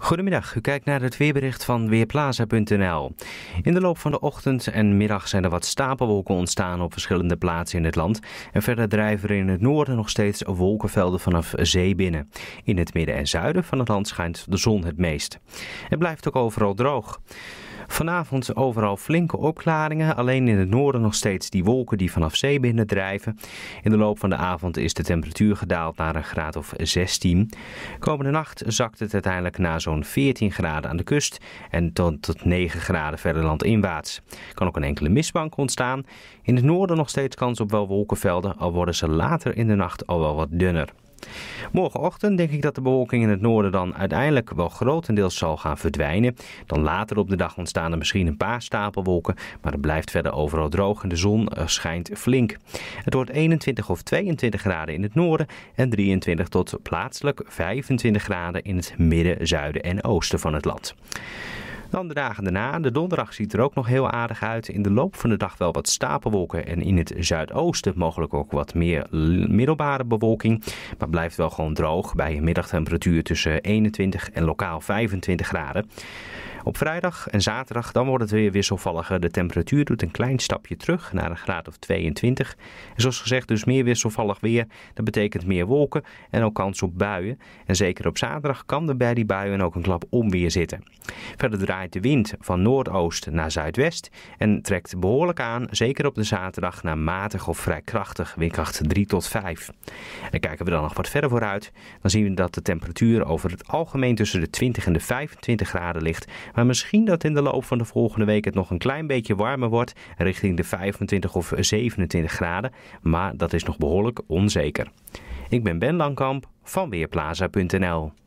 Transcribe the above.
Goedemiddag, u kijkt naar het weerbericht van Weerplaza.nl. In de loop van de ochtend en middag zijn er wat stapelwolken ontstaan op verschillende plaatsen in het land. En verder drijven er in het noorden nog steeds wolkenvelden vanaf zee binnen. In het midden en zuiden van het land schijnt de zon het meest. Het blijft ook overal droog. Vanavond overal flinke opklaringen. Alleen in het noorden nog steeds die wolken die vanaf zee binnen drijven. In de loop van de avond is de temperatuur gedaald naar een graad of 16. Komende nacht zakt het uiteindelijk naar zo'n 14 graden aan de kust en tot, tot 9 graden verder landinwaarts. kan ook een enkele mistbank ontstaan. In het noorden nog steeds kans op wel wolkenvelden, al worden ze later in de nacht al wel wat dunner. Morgenochtend denk ik dat de bewolking in het noorden dan uiteindelijk wel grotendeels zal gaan verdwijnen. Dan later op de dag ontstaan er misschien een paar stapelwolken, maar het blijft verder overal droog en de zon eh, schijnt flink. Het wordt 21 of 22 graden in het noorden en 23 tot plaatselijk 25 graden in het midden, zuiden en oosten van het land. Dan de dagen daarna. De donderdag ziet er ook nog heel aardig uit. In de loop van de dag wel wat stapelwolken en in het zuidoosten mogelijk ook wat meer middelbare bewolking. Maar blijft wel gewoon droog bij een middagtemperatuur tussen 21 en lokaal 25 graden. Op vrijdag en zaterdag dan wordt het weer wisselvalliger. De temperatuur doet een klein stapje terug naar een graad of 22. En zoals gezegd dus meer wisselvallig weer. Dat betekent meer wolken en ook kans op buien. En zeker op zaterdag kan er bij die buien ook een klap onweer zitten. Verder draait de wind van noordoost naar zuidwest en trekt behoorlijk aan, zeker op de zaterdag, naar matig of vrij krachtig, windkracht 3 tot 5. En kijken we dan nog wat verder vooruit, dan zien we dat de temperatuur over het algemeen tussen de 20 en de 25 graden ligt, maar misschien dat in de loop van de volgende week het nog een klein beetje warmer wordt, richting de 25 of 27 graden. Maar dat is nog behoorlijk onzeker. Ik ben Ben Langkamp van Weerplaza.nl.